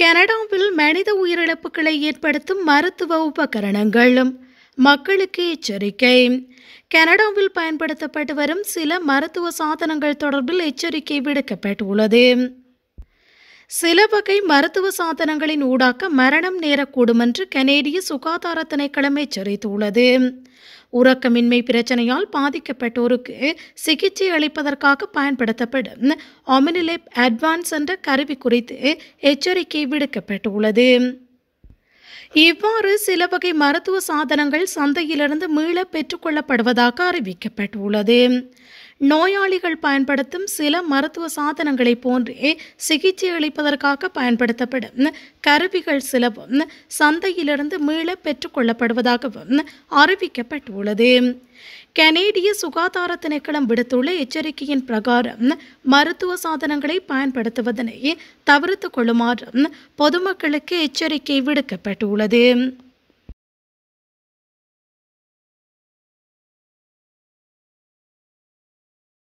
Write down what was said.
கனடாவில் மனித உயிரிழப்புகளை ஏற்படுத்தும் மருத்துவ உபகரணங்களும் மக்களுக்கு எச்சரிக்கை கனடாவில் பயன்படுத்தப்பட்டு வரும் சில மருத்துவ சாதனங்கள் தொடர்பில் எச்சரிக்கை விடுக்கப்பட்டுள்ளது சில வகை மருத்துவ சாதனங்களின் ஊடாக மரணம் நேரக்கூடும் என்று கனேடிய சுகாதார திணைக்களம் எச்சரித்துள்ளது உறக்கமின்மை பிரச்சனையால் பாதிக்கப்பட்டோருக்கு சிகிச்சை அளிப்பதற்காக பயன்படுத்தப்படும் ஆமினிலேப் அட்வான்ஸ் என்ற கருவி குறித்து எச்சரிக்கை விடுக்கப்பட்டுள்ளது இவ்வாறு சில வகை மருத்துவ சாதனங்கள் சந்தையிலிருந்து மீள பெற்றுக்கொள்ளப்படுவதாக அறிவிக்கப்பட்டுள்ளது நோயாளிகள் பயன்படுத்தும் சில மருத்துவ சாதனங்களை போன்றே சிகிச்சை அளிப்பதற்காக பயன்படுத்தப்படும் கருவிகள் சிலவும் சந்தையிலிருந்து மீள பெற்றுக்கொள்ளப்படுவதாகவும் அறிவிக்கப்பட்டுள்ளது கனேடிய சுகாதார திணைக்களம் விடுத்துள்ள எச்சரிக்கையின் பிரகாரம் மருத்துவ சாதனங்களை பயன்படுத்துவதனை தவிர்த்து கொள்ளுமாறு பொதுமக்களுக்கு எச்சரிக்கை விடுக்கப்பட்டுள்ளது